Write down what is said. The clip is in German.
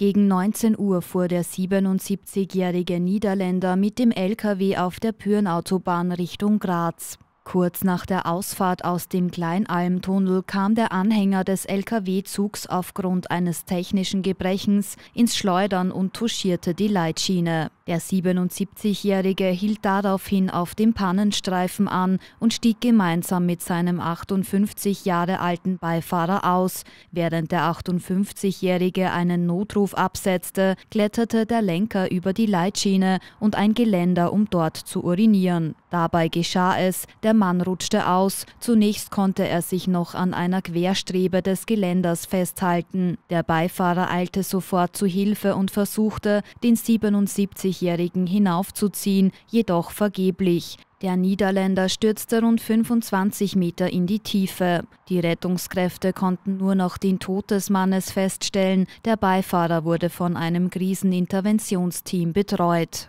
Gegen 19 Uhr fuhr der 77-jährige Niederländer mit dem LKW auf der Pyrenautobahn Richtung Graz. Kurz nach der Ausfahrt aus dem Kleinalmtunnel kam der Anhänger des LKW-Zugs aufgrund eines technischen Gebrechens ins Schleudern und touchierte die Leitschiene. Der 77-Jährige hielt daraufhin auf dem Pannenstreifen an und stieg gemeinsam mit seinem 58 Jahre alten Beifahrer aus. Während der 58-Jährige einen Notruf absetzte, kletterte der Lenker über die Leitschiene und ein Geländer, um dort zu urinieren. Dabei geschah es, der Mann rutschte aus. Zunächst konnte er sich noch an einer Querstrebe des Geländers festhalten. Der Beifahrer eilte sofort zu Hilfe und versuchte, den 77 50-Jährigen hinaufzuziehen, jedoch vergeblich. Der Niederländer stürzte rund 25 Meter in die Tiefe. Die Rettungskräfte konnten nur noch den Tod des Mannes feststellen. Der Beifahrer wurde von einem Kriseninterventionsteam betreut.